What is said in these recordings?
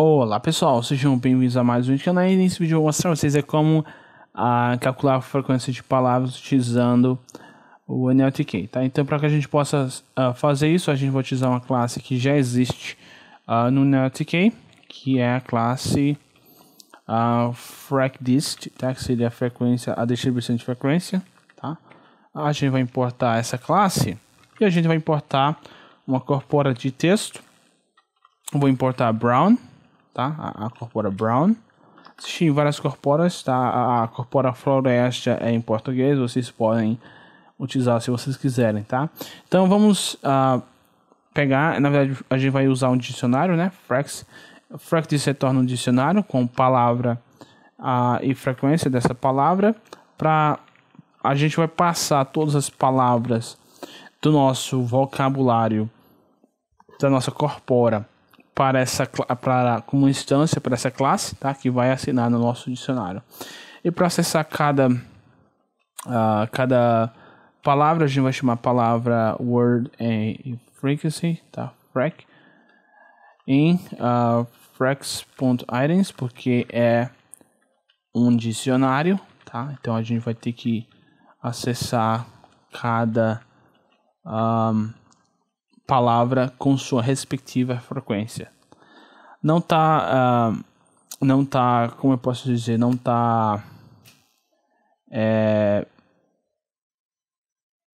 Olá pessoal, sejam bem-vindos a mais um vídeo canal e é nesse vídeo eu vou mostrar para vocês é como ah, calcular a frequência de palavras utilizando o NLTK, tá? Então para que a gente possa ah, fazer isso, a gente vai utilizar uma classe que já existe ah, no NLTK, que é a classe uh, tá? que seria a frequência, a distribuição de frequência, tá? A gente vai importar essa classe e a gente vai importar uma corpora de texto, vou importar Brown, tá? A, a Corpora Brown. Existem várias corporas, tá? A, a Corpora Floresta é em português, vocês podem utilizar se vocês quiserem, tá? Então vamos uh, pegar, na verdade a gente vai usar um dicionário, né? Frax. Fract se torna um dicionário com palavra uh, e frequência dessa palavra para a gente vai passar todas as palavras do nosso vocabulário da nossa corpora para essa para como instância para essa classe, tá? Que vai assinar no nosso dicionário. E para acessar cada uh, cada palavra, a gente vai chamar a palavra word e frequency, tá? Frec em uh, ah, frex.items, porque é um dicionário, tá? Então a gente vai ter que acessar cada um, ah, palavra com sua respectiva frequência. Não tá, uh, não tá, como eu posso dizer, não tá é,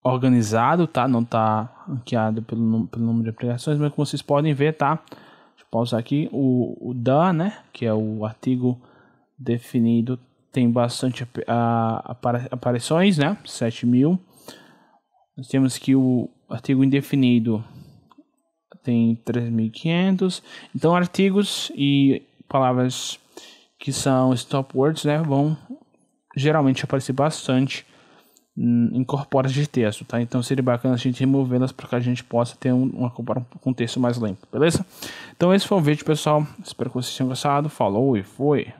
organizado, tá? Não tá ranqueado pelo, pelo número de aplicações, mas como vocês podem ver, tá? Deixa eu pausar aqui. O, o da, né? Que é o artigo definido, tem bastante uh, aparições, né? 7 mil. Nós temos que o artigo indefinido tem 3.500. Então, artigos e palavras que são stop words né, vão geralmente aparecer bastante em corpóreas de texto, tá? Então seria bacana a gente removê-las para que a gente possa ter um, um, um texto mais limpo, beleza? Então esse foi o vídeo, pessoal. Espero que vocês tenham gostado. Falou e foi!